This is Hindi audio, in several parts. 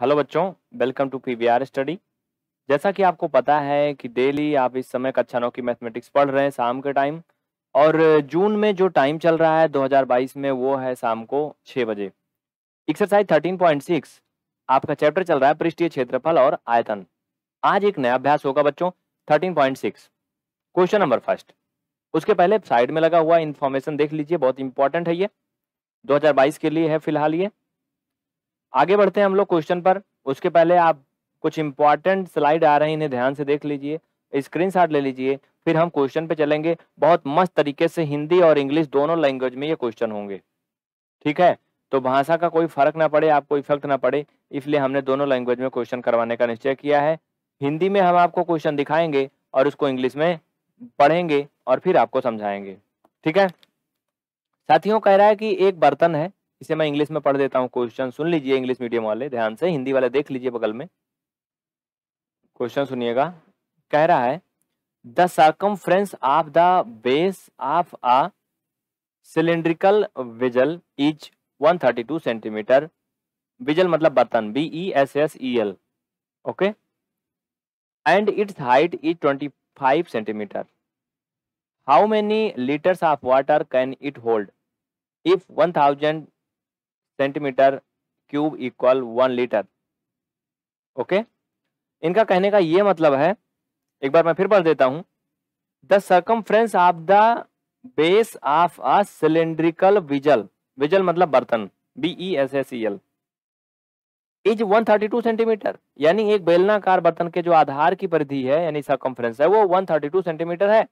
हेलो बच्चों वेलकम टू पीवीआर स्टडी जैसा कि आपको पता है कि डेली आप इस समय कक्षा नौ की मैथमेटिक्स पढ़ रहे हैं शाम के टाइम और जून में जो टाइम चल रहा है 2022 में वो है शाम को छः बजे एक्सरसाइज 13.6 आपका चैप्टर चल रहा है पृष्ठीय क्षेत्रफल और आयतन आज एक नया अभ्यास होगा बच्चों थर्टीन क्वेश्चन नंबर फर्स्ट उसके पहले साइड में लगा हुआ इन्फॉर्मेशन देख लीजिए बहुत इंपॉर्टेंट है ये 2022 के लिए है फिलहाल ये आगे बढ़ते हैं हम लोग क्वेश्चन पर उसके पहले आप कुछ इंपॉर्टेंट स्लाइड आ रहे हैं इन्हें ध्यान से देख लीजिए स्क्रीन ले लीजिए फिर हम क्वेश्चन पे चलेंगे बहुत मस्त तरीके से हिंदी और इंग्लिश दोनों लैंग्वेज में ये क्वेश्चन होंगे ठीक है तो भाषा का कोई फर्क ना पड़े आपको इफेक्ट ना पड़े इसलिए हमने दोनों लैंग्वेज में क्वेश्चन करवाने का निश्चय किया है हिंदी में हम आपको क्वेश्चन दिखाएंगे और उसको इंग्लिश में पढ़ेंगे और फिर आपको समझाएंगे ठीक है साथियों कह रहा है कि एक बर्तन है इसे मैं इंग्लिश में पढ़ देता हूँ क्वेश्चन सुन लीजिए इंग्लिश मीडियम वाले ध्यान से हिंदी वाले देख लीजिए बगल में क्वेश्चन सुनिएगा कह रहा है the circumference of the base of a cylindrical vessel is 132 centimetre vessel मतलब बर्तन B E S S E L okay and its height is 25 centimetre how many litres of water can it hold if 1000 centimetre cube equal one litre okay इनका कहने का ये मतलब है एक बार मैं फिर पढ़ देता हूं the circumference of the base of a cylindrical vessel vessel मतलब बर्तन B E S S L is 132 centimetre यानी एक बेलनाकार बर्तन के जो आधार की परिधि है यानी सर्कमफ्रेंस है वो 132 सेंटीमीटर है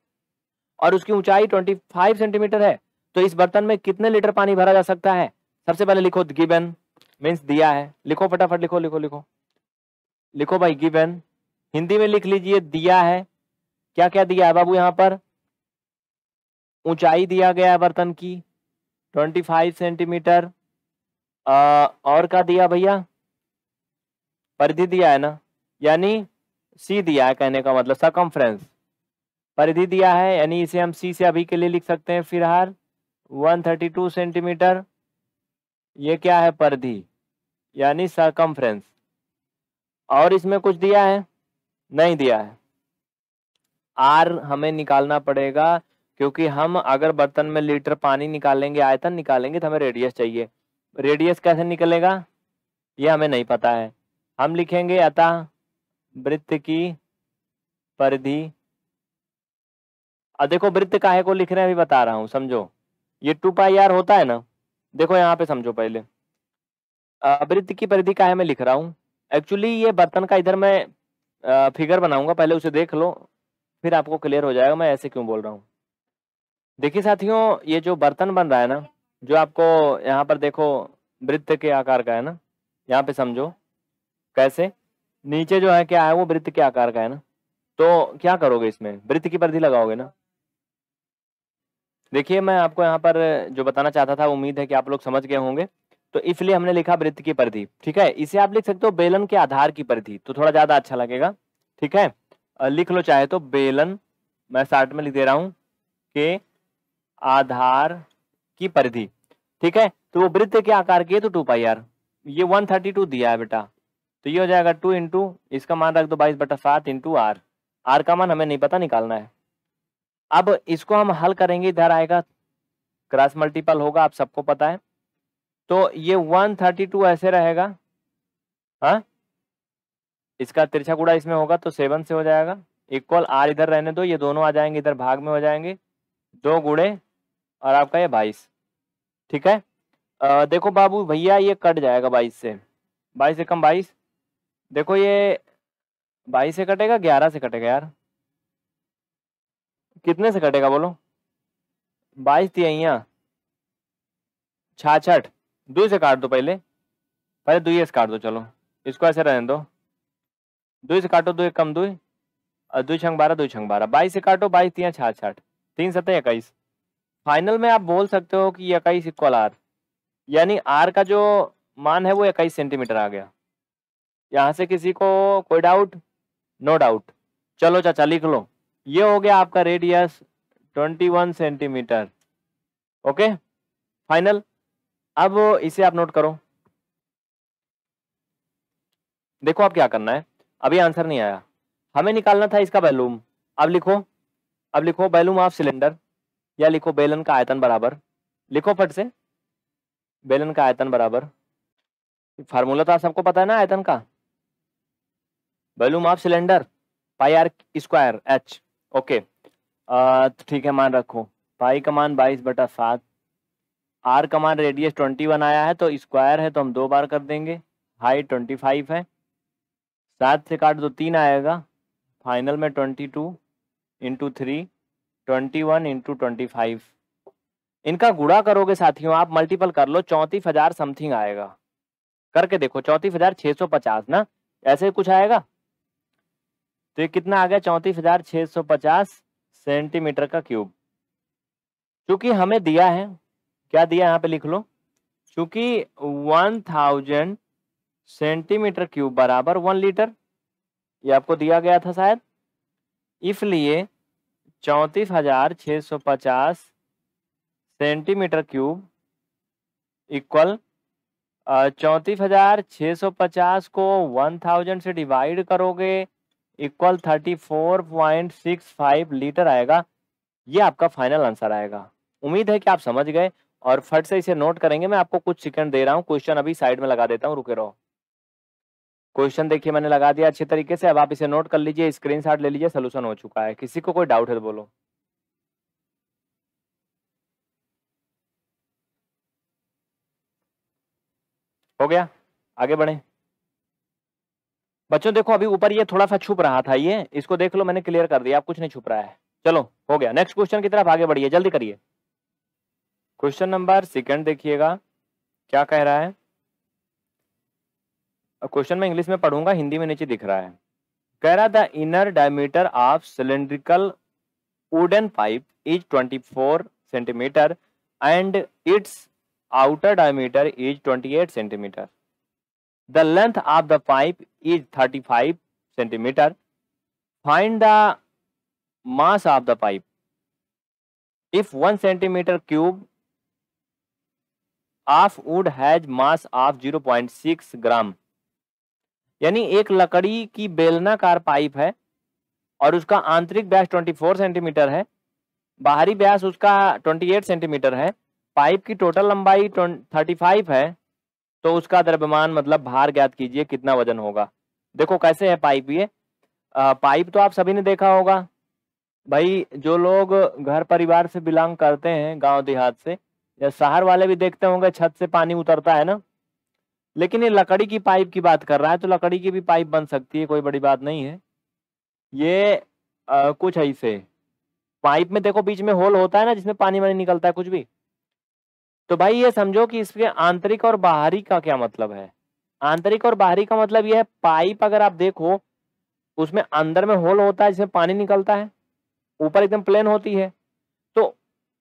और उसकी ऊंचाई 25 सेंटीमीटर है तो इस बर्तन में कितने लीटर पानी भरा जा सकता है सबसे पहले लिखो गिवन मीन्स दिया है लिखो फटाफट लिखो लिखो लिखो लिखो भाई गिवन हिंदी में लिख लीजिए दिया है क्या क्या दिया है बाबू यहाँ पर ऊंचाई दिया गया है बर्तन की 25 सेंटीमीटर और क्या दिया भैया परिधि दिया है ना यानी सी दिया है कहने का मतलब सकम परिधि दिया है यानी इसे हम सी से अभी के लिए लिख सकते हैं फिलहाल 132 सेंटीमीटर ये क्या है परधि यानी सरकमफ्रेंस और इसमें कुछ दिया है नहीं दिया है आर हमें निकालना पड़ेगा क्योंकि हम अगर बर्तन में लीटर पानी निकालेंगे आयतन निकालेंगे तो हमें रेडियस चाहिए रेडियस कैसे निकलेगा ये हमें नहीं पता है हम लिखेंगे अतः वृत्त की परिधि अब देखो वृत्त काहे को लिख रहे हैं अभी बता रहा हूँ समझो ये टू पाई आर होता है ना देखो यहाँ पे समझो पहले वृत्त की परिधि का है मैं लिख रहा हूँ एक्चुअली ये बर्तन का इधर मैं फिगर बनाऊंगा पहले उसे देख लो फिर आपको क्लियर हो जाएगा मैं ऐसे क्यों बोल रहा हूँ देखिए साथियों ये जो बर्तन बन रहा है ना जो आपको यहाँ पर देखो वृत्त के आकार का है ना यहाँ पे समझो कैसे नीचे जो है क्या है वो वृत्त के आकार का है ना तो क्या करोगे इसमें वृत्त की परिधि लगाओगे ना देखिए मैं आपको यहाँ पर जो बताना चाहता था उम्मीद है कि आप लोग समझ गए होंगे तो इसलिए हमने लिखा वृत्त की परिधि ठीक है इसे आप लिख सकते हो बेलन के आधार की परिधि तो थोड़ा ज्यादा अच्छा लगेगा ठीक है लिख लो चाहे तो बेलन मैं साठ में लिख दे रहा हूं के आधार की परिधि ठीक है तो वो वृत्त के आकार की है तो टू पाई आर ये वन थर्टी टू दिया है बेटा तो ये हो जाएगा टू इंटू इसका मान रख दो बाईस बटा सात इंटू आर आर का मान हमें नहीं पता निकालना है अब इसको हम हल करेंगे इधर आएगा क्रॉस मल्टीपल होगा आप सबको पता है तो ये 132 ऐसे रहेगा हाँ इसका तिरछा कूड़ा इसमें होगा तो सेवन से हो जाएगा इक्वल आर इधर रहने दो ये दोनों आ जाएंगे इधर भाग में हो जाएंगे दो गुड़े और आपका ये बाईस ठीक है आ, देखो बाबू भैया ये कट जाएगा बाईस से बाईस से कम बाईस देखो ये बाईस से कटेगा ग्यारह से कटेगा यार कितने से कटेगा बोलो बाईस तिया छाछठ दो से काट दो पहले पहले दुई से काट दो चलो इसको ऐसे रहने दो दुई से काटो दो एक कम दुई और दुई छंग बारह दो छंग बारह बाईस से काटो बाईस तिया छाछठ तीन सतह इक्कीस फाइनल में आप बोल सकते हो कि इक्कीस इक्वल आर यानी आर का जो मान है वो इक्कीस सेंटीमीटर आ गया यहाँ से किसी को कोई डाउट नो डाउट चलो चाचा लिख लो ये हो गया आपका रेडियस 21 सेंटीमीटर ओके फाइनल अब इसे आप नोट करो देखो आप क्या करना है अभी आंसर नहीं आया हमें निकालना था इसका बैलूम अब लिखो अब लिखो बैलूम ऑफ सिलेंडर या लिखो बेलन का आयतन बराबर लिखो फट से बेलन का आयतन बराबर फार्मूला तो आप सबको पता है ना आयतन का volume of cylinder pi R square H okay uh, तो ठीक है मान रखो पाई का मान बाईस बटा सात आर का मान रेडियस ट्वेंटी वन आया है तो स्क्वायर है तो हम दो बार कर देंगे हाइट ट्वेंटी फाइव है सात से काट दो तीन आएगा फाइनल में twenty two into three twenty one into twenty five इनका गुड़ा करोगे साथियों आप मल्टीपल कर लो चौंतीस हजार समथिंग आएगा करके देखो चौंतीस हजार छः सौ पचास ना ऐसे कुछ आएगा तो ये कितना आ गया चौंतीस हजार छह सौ पचास सेंटीमीटर का क्यूब चूंकि हमें दिया है क्या दिया यहाँ पे लिख लो चूंकि वन थाउजेंड सेंटीमीटर क्यूब बराबर वन लीटर ये आपको दिया गया था शायद इसलिए चौंतीस हजार छ सौ पचास सेंटीमीटर क्यूब इक्वल चौंतीस हजार छ सौ पचास को वन थाउजेंड से डिवाइड करोगे equal thirty four point six five litre आएगा ये आपका फाइनल आंसर आएगा उम्मीद है कि आप समझ गए और फट से इसे नोट करेंगे मैं आपको कुछ सेकंड दे रहा हूँ क्वेश्चन अभी साइड में लगा देता हूँ रुके रहो क्वेश्चन देखिए मैंने लगा दिया अच्छे तरीके से अब आप इसे नोट कर लीजिए स्क्रीन ले लीजिए सोल्यूशन हो चुका है किसी को कोई डाउट है तो बोलो हो गया आगे बढ़े बच्चों देखो अभी ऊपर ये थोड़ा सा छुप रहा था ये इसको देख लो मैंने क्लियर कर दिया आप कुछ नहीं छुप रहा है चलो हो गया नेक्स्ट क्वेश्चन की तरफ आगे बढ़िए जल्दी करिए क्वेश्चन नंबर सेकंड देखिएगा क्या कह रहा है क्वेश्चन में इंग्लिश में पढ़ूंगा हिंदी में नीचे दिख रहा है कह रहा the inner diameter of cylindrical wooden pipe is 24 centimetre and its outer diameter is 28 centimetre the length of the pipe is 35 cm find the mass of the pipe if one centimetre cube of wood has mass of zero point six gram यानी एक लकड़ी की बेलनाकार पाइप है और उसका आंतरिक ब्यास ट्वेंटी फोर सेंटीमीटर है बाहरी ब्यास उसका ट्वेंटी एट सेंटीमीटर है पाइप की टोटल लंबाई थर्टी फाइव है तो उसका द्रव्यमान मतलब भार ज्ञात कीजिए कितना वजन होगा देखो कैसे है पाइप ये आ, पाइप तो आप सभी ने देखा होगा भाई जो लोग घर परिवार से बिलोंग करते हैं गांव देहात से या शहर वाले भी देखते होंगे छत से पानी उतरता है ना लेकिन ये लकड़ी की पाइप की बात कर रहा है तो लकड़ी की भी पाइप बन सकती है कोई बड़ी बात नहीं है ये आ, कुछ ऐसे पाइप में देखो बीच में होल होता है ना जिसमें पानी वानी निकलता है कुछ भी तो भाई ये समझो कि इसके आंतरिक और बाहरी का क्या मतलब है आंतरिक और बाहरी का मतलब यह है पाइप अगर आप देखो उसमें अंदर में होल होता है जिसमें पानी निकलता है ऊपर एकदम प्लेन होती है तो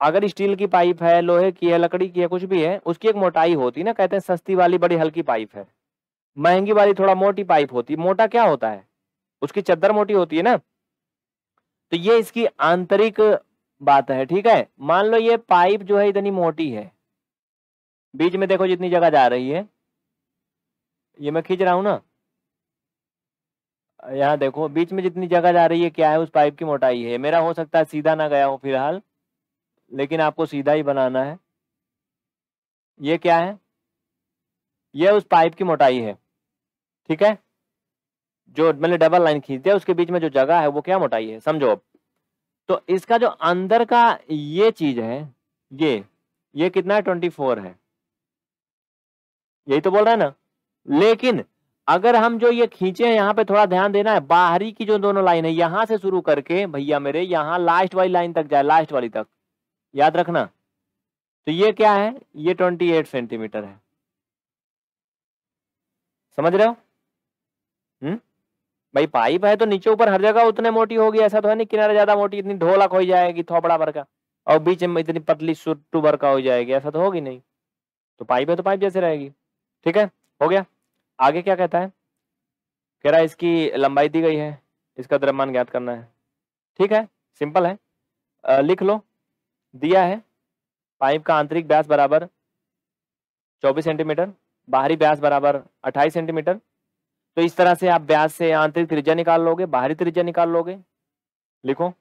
अगर स्टील की पाइप है लोहे की है लकड़ी की है कुछ भी है उसकी एक मोटाई होती है ना कहते हैं सस्ती वाली बड़ी हल्की पाइप है महंगी वाली थोड़ा मोटी पाइप होती है मोटा क्या होता है उसकी चद्दर मोटी होती है ना तो ये इसकी आंतरिक बात है ठीक है मान लो ये पाइप जो है इतनी मोटी है बीच में देखो जितनी जगह जा रही है ये मैं खींच रहा हूं ना यहाँ देखो बीच में जितनी जगह जा रही है क्या है उस पाइप की मोटाई है मेरा हो सकता है सीधा ना गया हो फिलहाल लेकिन आपको सीधा ही बनाना है ये क्या है यह उस पाइप की मोटाई है ठीक है जो मैंने डबल लाइन खींच दिया उसके बीच में जो जगह है वो क्या मोटाई है समझो अब तो इसका जो अंदर का ये चीज है ये ये कितना है ट्वेंटी फोर है यही तो बोल रहे हैं ना लेकिन अगर हम जो ये खींचे हैं यहाँ पे थोड़ा ध्यान देना है बाहरी की जो दोनों लाइन है यहां से शुरू करके भैया मेरे यहाँ लास्ट वाली लाइन तक जाए लास्ट वाली तक याद रखना तो ये क्या है ये ट्वेंटी एट सेंटीमीटर है समझ रहे हो हम्म भाई पाइप है तो नीचे ऊपर हर जगह उतने मोटी होगी ऐसा तो है नहीं किनारे ज्यादा मोटी इतनी ढोलक हो जाएगी थोपड़ा भर का और बीच में इतनी पतली सुट्टू भर का हो जाएगी ऐसा तो होगी नहीं तो पाइप है तो पाइप जैसे रहेगी ठीक है हो गया आगे क्या कहता है कह रहा है इसकी लंबाई दी गई है इसका द्रव्यमान ज्ञात करना है ठीक है सिंपल है आ, लिख लो दिया है पाइप का आंतरिक व्यास बराबर 24 सेंटीमीटर बाहरी व्यास बराबर 28 सेंटीमीटर तो इस तरह से आप व्यास से आंतरिक त्रिज्या निकाल लोगे बाहरी त्रिज्या निकाल लोगे लिखो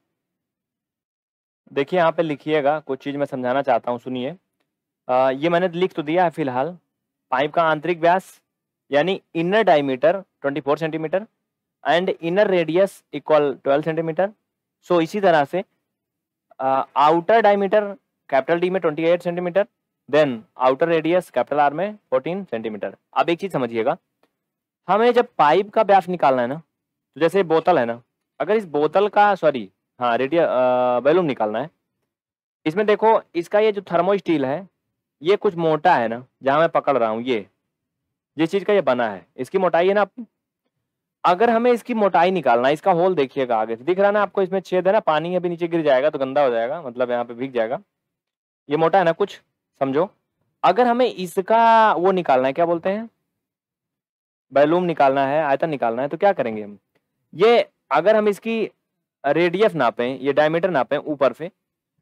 देखिए यहाँ पे लिखिएगा कुछ चीज़ मैं समझाना चाहता हूँ सुनिए ये मैंने लिख तो दिया है फिलहाल पाइप का आंतरिक व्यास यानी inner diameter 24 centimetre and inner radius equal 12 centimetre so इसी तरह से आउटर डायमीटर कैपिटल डी में 28 centimetre then outer radius capital R में 14 सेंटीमीटर अब एक चीज समझिएगा हमें जब पाइप का व्यास निकालना है ना तो जैसे बोतल है ना अगर इस बोतल का सॉरी हाँ रेडिया बैलून निकालना है इसमें देखो इसका ये जो थर्मो स्टील है ये कुछ मोटा है ना जहां मैं पकड़ रहा हूँ ये जिस चीज़ का ये बना है इसकी मोटाई है ना अपनी अगर हमें इसकी मोटाई निकालना है इसका होल देखिएगा आगे से दिख रहा ना आपको इसमें छेद है ना पानी अभी नीचे गिर जाएगा तो गंदा हो जाएगा मतलब यहाँ पे भीग जाएगा ये मोटा है ना कुछ समझो अगर हमें इसका वो निकालना है क्या बोलते हैं बैलूम निकालना है आयतन निकालना है तो क्या करेंगे हम ये अगर हम इसकी रेडियस नापें ये डायमीटर नापें ऊपर से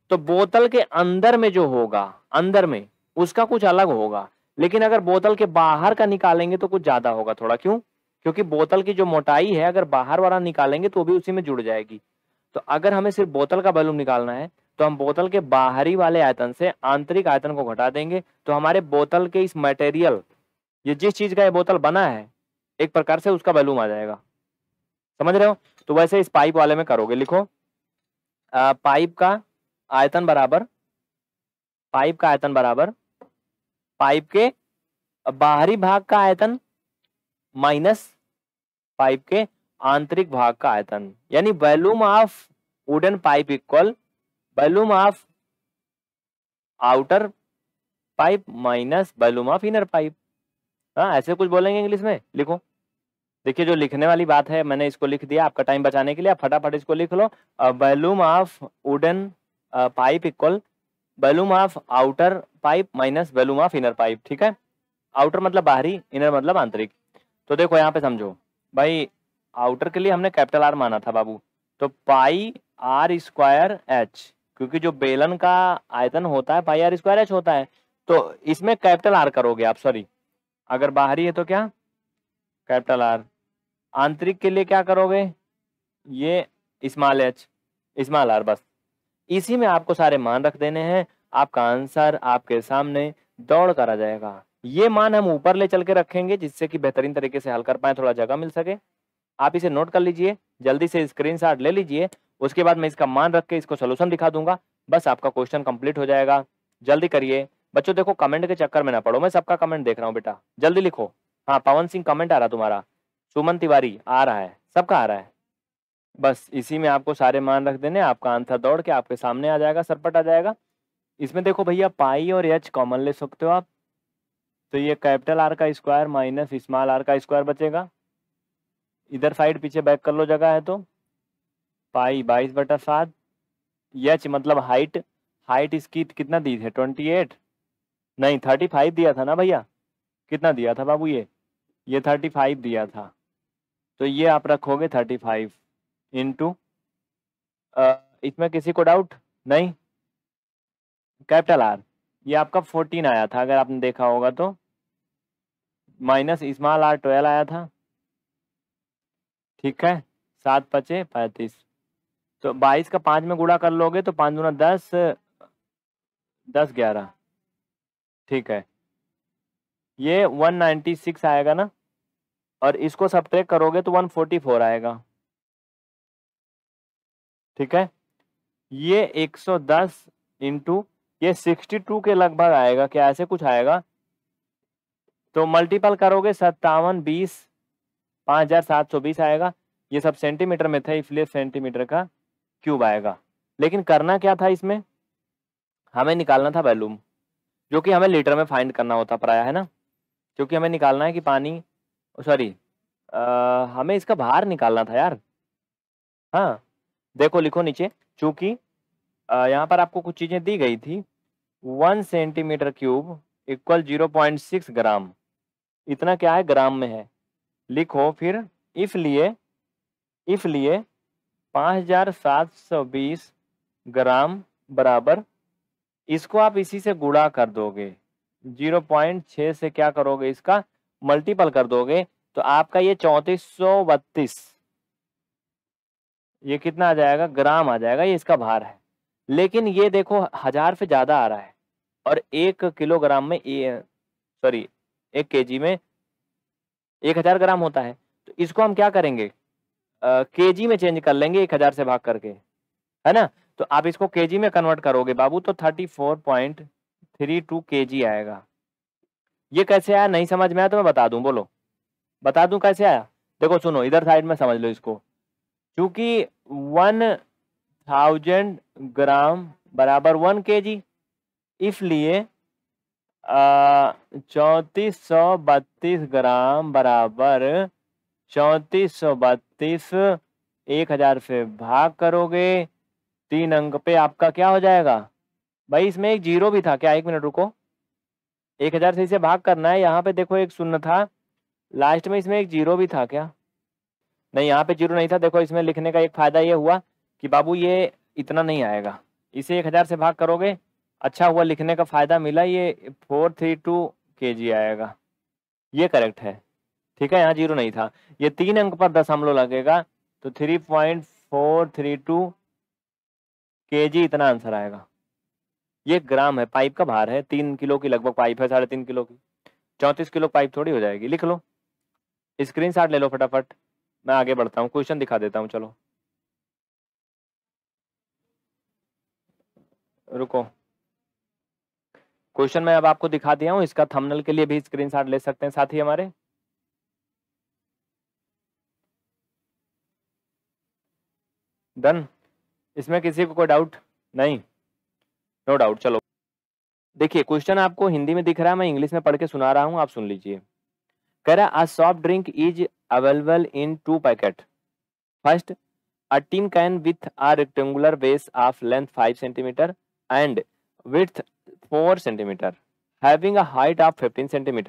तो बोतल के अंदर में जो होगा अंदर में उसका कुछ अलग होगा लेकिन अगर बोतल के बाहर का निकालेंगे तो कुछ ज्यादा होगा थोड़ा क्यों क्योंकि बोतल की जो मोटाई है अगर बाहर वाला निकालेंगे तो भी उसी में जुड़ जाएगी तो अगर हमें सिर्फ बोतल का बैलून निकालना है तो हम बोतल के बाहरी वाले आयतन से आंतरिक आयतन को घटा देंगे तो हमारे बोतल के इस मटेरियल ये जिस चीज का ये बोतल बना है एक प्रकार से उसका बैलूम आ जाएगा समझ रहे हो तो वैसे इस पाइप वाले में करोगे लिखो आ, पाइप का आयतन बराबर पाइप का आयतन बराबर पाइप के बाहरी भाग का आयतन माइनस पाइप के आंतरिक भाग का आयतन यानी volume of wooden pipe equal volume of outer pipe minus volume of inner pipe हाँ ऐसे कुछ बोलेंगे इंग्लिश में लिखो देखिए जो लिखने वाली बात है मैंने इसको लिख दिया आपका टाइम बचाने के लिए आप फटाफट इसको लिख लो volume of wooden pipe equal volume of outer pipe minus volume of inner pipe ठीक है आउटर मतलब बाहरी इनर मतलब आंतरिक तो देखो यहाँ पे समझो भाई आउटर के लिए हमने कैपिटल आर माना था बाबू तो पाई आर स्क्वायर एच क्योंकि जो बेलन का आयतन होता है पाई आर स्क्वायर एच होता है तो इसमें कैपिटल आर करोगे आप सॉरी अगर बाहरी है तो क्या कैपिटल आर आंतरिक के लिए क्या करोगे ये स्मॉल एच स्मॉल आर बस इसी में आपको सारे मान रख देने हैं आपका आंसर आपके सामने दौड़ कर आ जाएगा ये मान हम ऊपर ले चल के रखेंगे जिससे कि बेहतरीन तरीके से हल कर पाए थोड़ा जगह मिल सके आप इसे नोट कर लीजिए जल्दी से स्क्रीन शॉट ले लीजिए उसके बाद मैं इसका मान रख के इसको सोल्यूशन दिखा दूंगा बस आपका क्वेश्चन कंप्लीट हो जाएगा जल्दी करिए बच्चों देखो कमेंट के चक्कर में ना पड़ो मैं सबका कमेंट देख रहा हूँ बेटा जल्दी लिखो हाँ पवन सिंह कमेंट आ रहा तुम्हारा सुमन तिवारी आ रहा है सबका आ रहा है बस इसी में आपको सारे मान रख देने आपका आंसर दौड़ के आपके सामने आ जाएगा सरपट आ जाएगा इसमें देखो भैया पाई और एच कॉमन ले सकते हो आप तो ये कैपिटल आर का स्क्वायर माइनस स्मॉल आर का स्क्वायर बचेगा इधर साइड पीछे बैक कर लो जगह है तो पाई बाईस बटा सात एच मतलब हाइट हाइट इसकी कितना दी थी ट्वेंटी एट नहीं थर्टी फाइव दिया था ना भैया कितना दिया था बाबू ये ये थर्टी फाइव दिया था तो ये आप रखोगे थर्टी फाइव इंटू uh, इसमें किसी को डाउट नहीं कैपिटल आर ये आपका फोर्टीन आया था अगर आपने देखा होगा तो माइनस स्मॉल आर ट्वेल्व आया था ठीक है सात पचे पैंतीस तो बाईस का पाँच में गुड़ा कर लोगे तो पाँच दूना दस दस ग्यारह ठीक है ये वन नाइन्टी सिक्स आएगा ना और इसको सब्ट्रैक करोगे तो वन फोर्टी फोर आएगा ठीक है ये 110 इंटू ये सिक्सटी के लगभग आएगा क्या ऐसे कुछ आएगा तो मल्टीपल करोगे सत्तावन बीस पाँच हजार सात सौ बीस आएगा ये सब सेंटीमीटर में था इसलिए सेंटीमीटर का क्यूब आएगा लेकिन करना क्या था इसमें हमें निकालना था वैल्यूम जो कि हमें लीटर में फाइंड करना होता प्राय है ना क्योंकि हमें निकालना है कि पानी सॉरी हमें इसका भार निकालना था यार हाँ देखो लिखो नीचे चूंकि यहाँ पर आपको कुछ चीजें दी गई थी one centimetre cube equal zero point six gram इतना क्या है ग्राम में है लिखो फिर इफ लिए इफ लिए पाँच हजार सात सौ बीस ग्राम बराबर इसको आप इसी से गुड़ा कर दोगे जीरो पॉइंट छः से क्या करोगे इसका मल्टीपल कर दोगे तो आपका ये चौंतीस सौ बत्तीस ये कितना आ जाएगा ग्राम आ जाएगा ये इसका भार है लेकिन ये देखो हजार से ज्यादा आ रहा है और एक किलोग्राम में सॉरी एक जी में एक हजार ग्राम होता है तो इसको हम क्या करेंगे के जी में चेंज कर लेंगे एक हजार से भाग करके है ना तो आप इसको जी में कन्वर्ट करोगे बाबू तो thirty four point three two के आएगा ये कैसे आया नहीं समझ में आया तो मैं बता दूं बोलो बता दूं कैसे आया देखो सुनो इधर साइड में समझ लो इसको क्योंकि वन थाउजेंड ग्राम बराबर वन के जी इसलिए चौंतीस सौ बत्तीस ग्राम बराबर चौंतीस सौ बत्तीस एक हजार से भाग करोगे तीन अंक पे आपका क्या हो जाएगा भाई इसमें एक जीरो भी था क्या एक मिनट रुको एक हजार से इसे भाग करना है यहाँ पे देखो एक शून्य था लास्ट में इसमें एक जीरो भी था क्या नहीं यहाँ पे जीरो नहीं था देखो इसमें लिखने का एक फ़ायदा ये हुआ कि बाबू ये इतना नहीं आएगा इसे एक हज़ार से भाग करोगे अच्छा हुआ लिखने का फ़ायदा मिला ये फोर थ्री टू के जी आएगा ये करेक्ट है ठीक है यहाँ जीरो नहीं था ये तीन अंक पर दस हमलो लगेगा तो three point four three two K G इतना आंसर आएगा ये ग्राम है पाइप का भार है तीन किलो की लगभग पाइप है साढ़े तीन किलो की चौंतीस किलो पाइप थोड़ी हो जाएगी लिख लो स्क्रीन शॉट ले लो फटाफट मैं आगे बढ़ता हूँ क्वेश्चन दिखा देता हूँ चलो रुको क्वेश्चन मैं अब आपको दिखा दिया हूँ इसका थंबनेल के लिए भी स्क्रीनशॉट ले सकते हैं साथी हमारे डन इसमें किसी को कोई डाउट नहीं नो no डाउट चलो देखिए क्वेश्चन आपको हिंदी में दिख रहा है मैं इंग्लिश में पढ़ के सुना रहा हूँ आप सुन लीजिए कह रहा a soft drink is available in two packet first a tin can with a rectangular base of length 5 cm and width 4 cm having a height of 15 cm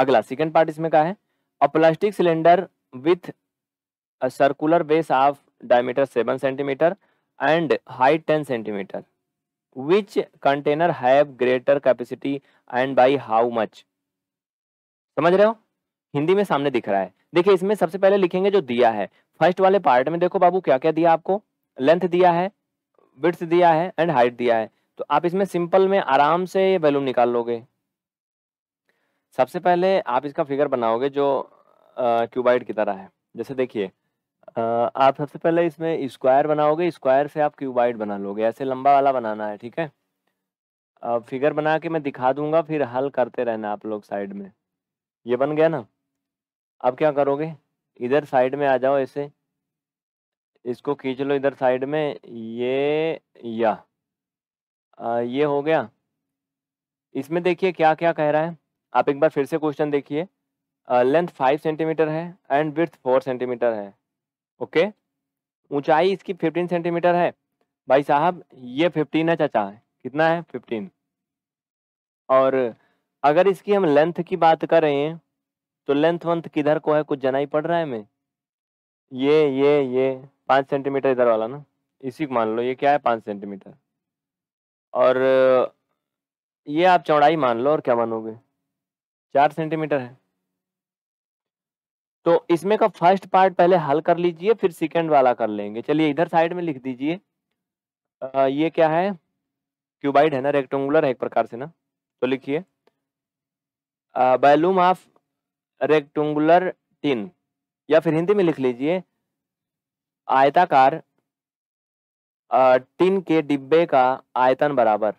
अगला सेकंड पार्ट इसमें क्या है a plastic cylinder with circular base of diameter 7 centimetre and height 10 centimetre which container have greater capacity and by how much समझ रहे हो हिंदी में सामने दिख रहा है देखिए इसमें सबसे पहले लिखेंगे जो दिया है फर्स्ट वाले पार्ट में देखो बाबू क्या क्या दिया आपको लेंथ दिया है विड्थ दिया है एंड हाइट दिया है तो आप इसमें सिंपल में आराम से वैल्यूम निकाल लोगे सबसे पहले आप इसका फिगर बनाओगे जो क्यूबाइड की तरह है जैसे देखिए आप सबसे पहले इसमें स्क्वायर बनाओगे स्क्वायर से आप क्यूबाइड बना लोगे ऐसे लंबा वाला बनाना है ठीक है फिगर बना के मैं दिखा दूंगा फिर हल करते रहना आप लोग साइड में ये बन गया ना अब क्या करोगे इधर साइड में आ जाओ ऐसे इसको खींच लो इधर साइड में ये या आ, ये हो गया इसमें देखिए क्या क्या कह रहा है आप एक बार फिर से क्वेश्चन देखिए लेंथ फाइव सेंटीमीटर है एंड विथ फोर सेंटीमीटर है ओके ऊंचाई इसकी फिफ्टीन सेंटीमीटर है भाई साहब ये फिफ्टीन है चाचा कितना है फिफ्टीन और अगर इसकी हम लेंथ की बात कर रहे हैं तो लेंथ वंथ किधर को है कुछ जना ही पड़ रहा है हमें ये ये ये पाँच सेंटीमीटर इधर वाला ना इसी को मान लो ये क्या है पाँच सेंटीमीटर और ये आप चौड़ाई मान लो और क्या मानोगे चार सेंटीमीटर है तो इसमें का फर्स्ट पार्ट पहले हल कर लीजिए फिर सेकंड वाला कर लेंगे चलिए इधर साइड में लिख दीजिए ये क्या है क्यूबाइड है ना रेक्टेंगुलर है एक प्रकार से ना तो लिखिए वैल्यूम ऑफ रेक्टेंगुलर टिन या फिर हिंदी में लिख लीजिए आयताकार टिन के डिब्बे का आयतन बराबर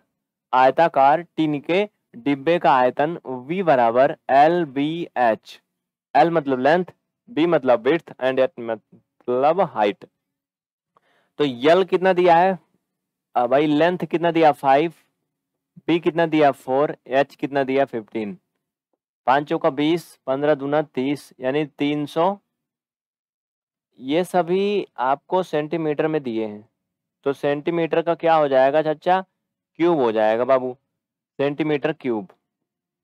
आयताकार टिन के डिब्बे का आयतन V बराबर एल बी एच एल मतलब लेंथ बी मतलब विथ एंड एच मतलब हाइट तो यल कितना दिया है भाई लेंथ कितना दिया फाइव बी कितना दिया फोर एच कितना दिया फिफ्टीन पांचों का बीस पंद्रह दूना तीस यानी तीन सौ ये सभी आपको सेंटीमीटर में दिए हैं तो सेंटीमीटर का क्या हो जाएगा चाचा क्यूब हो जाएगा बाबू सेंटीमीटर क्यूब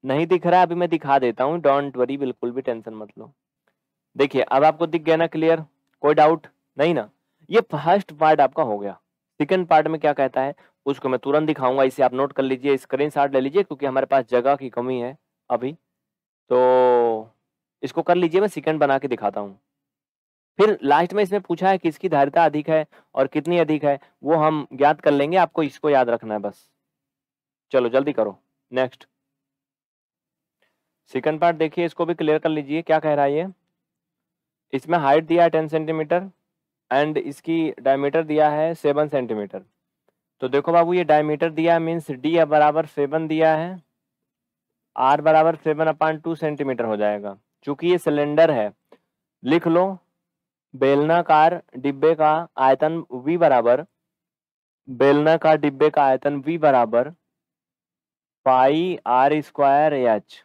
नहीं दिख रहा अभी मैं दिखा देता हूँ डोंट वरी बिल्कुल भी टेंशन मत लो देखिए अब आपको दिख गया ना क्लियर कोई डाउट नहीं ना ये फर्स्ट पार्ट आपका हो गया सेकेंड पार्ट में क्या कहता है उसको मैं तुरंत दिखाऊंगा इसे आप नोट कर लीजिए स्क्रीन ले लीजिए क्योंकि हमारे पास जगह की कमी है अभी तो इसको कर लीजिए मैं सेकंड बना के दिखाता हूँ फिर लास्ट में इसमें पूछा है किसकी धारिता अधिक है और कितनी अधिक है वो हम ज्ञात कर लेंगे आपको इसको याद रखना है बस चलो जल्दी करो नेक्स्ट सेकंड पार्ट देखिए इसको भी क्लियर कर लीजिए क्या कह रहा है ये इसमें हाइट दिया है टेन सेंटीमीटर एंड इसकी डायमीटर दिया है सेवन सेंटीमीटर तो देखो बाबू ये डायमीटर दिया है मीन्स डी बराबर सेवन दिया है आर बराबर सेवन अपॉइंट टू सेंटीमीटर हो जाएगा चूंकि ये सिलेंडर है लिख लो बेलनाकार डिब्बे का आयतन v बराबर बेलनाकार डिब्बे का आयतन v बराबर pi R square H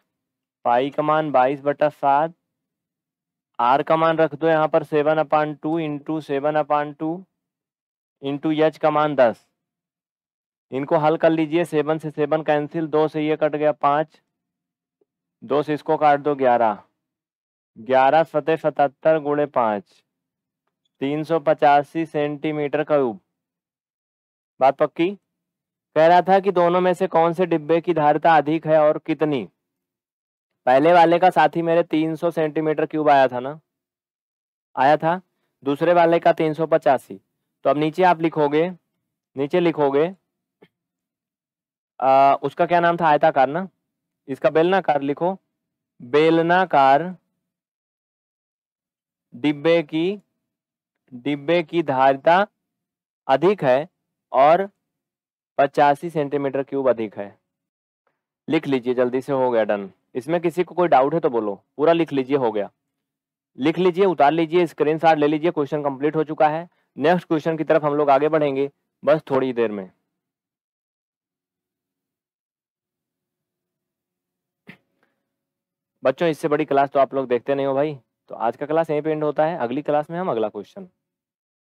pi का मान बाईस बटा सात आर का मान रख दो यहाँ पर seven upon two into seven upon two into H का मान दस इनको हल कर लीजिए सेवन से सेवन कैंसिल दो से ये कट गया पाँच दो से इसको काट दो ग्यारह ग्यारह सतह सतहत्तर गुड़े पांच तीन सौ पचासी सेंटीमीटर क्यूब बात पक्की कह रहा था कि दोनों में से कौन से डिब्बे की धारता अधिक है और कितनी पहले वाले का साथी मेरे तीन सौ सेंटीमीटर क्यूब आया था ना आया था दूसरे वाले का तीन सौ पचासी तो अब नीचे आप लिखोगे नीचे लिखोगे आ, उसका क्या नाम था आयताकार ना इसका बेलनाकार लिखो बेलनाकार डिब्बे की डिब्बे की धारिता अधिक है और पचासी सेंटीमीटर क्यूब अधिक है लिख लीजिए जल्दी से हो गया डन इसमें किसी को कोई डाउट है तो बोलो पूरा लिख लीजिए हो गया लिख लीजिए उतार लीजिए स्क्रीन ले लीजिए क्वेश्चन कंप्लीट हो चुका है नेक्स्ट क्वेश्चन की तरफ हम लोग आगे बढ़ेंगे बस थोड़ी देर में बच्चों इससे बड़ी क्लास तो आप लोग देखते नहीं हो भाई तो आज का क्लास यहीं पे एंड होता है अगली क्लास में हम अगला क्वेश्चन